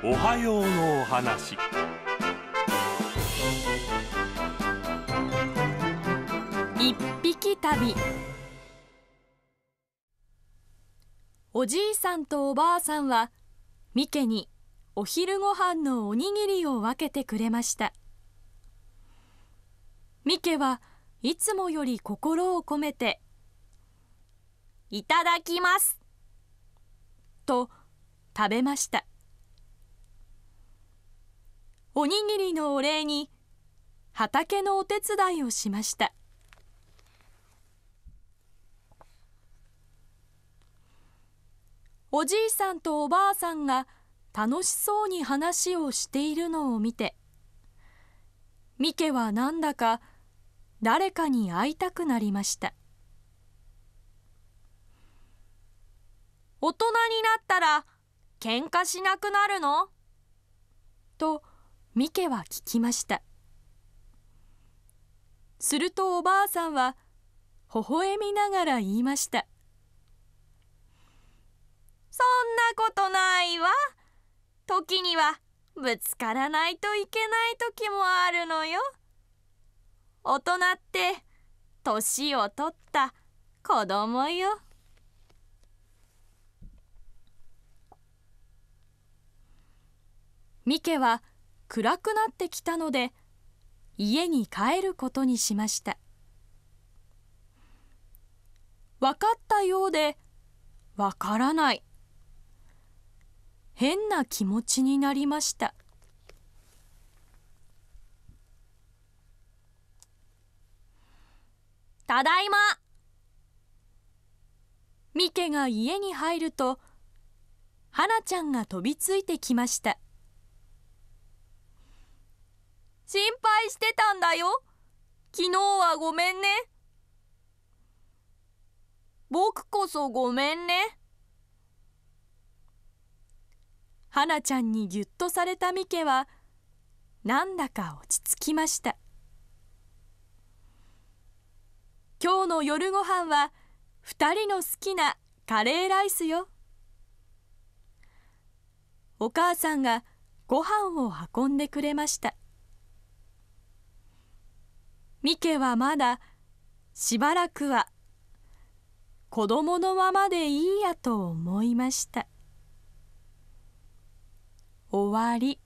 おはようのお話一匹旅おじいさんとおばあさんはミケにお昼ご飯のおにぎりを分けてくれましたミケはいつもより心を込めて「いただきます」と食べました。おにぎりのお礼に畑のお手伝いをしましたおじいさんとおばあさんが楽しそうに話をしているのを見てミケはなんだか誰かに会いたくなりました大人になったら喧嘩しなくなるのとミケは聞きましたするとおばあさんは微笑みながら言いましたそんなことないわ時にはぶつからないといけない時もあるのよ大人って年を取った子供よミケは暗くなってきたので家に帰ることにしました分かったようで分からない変な気持ちになりました「ただいま!」ミケが家に入るとはなちゃんが飛びついてきました。してたんだよ。昨日はごめんね。僕こそごめんね。はなちゃんにぎゅっとされたみけは、なんだか落ち着きました。今日の夜ご飯は、二人の好きなカレーライスよ。お母さんがご飯を運んでくれました。ミケはまだしばらくは子供のままでいいやと思いました。終わり。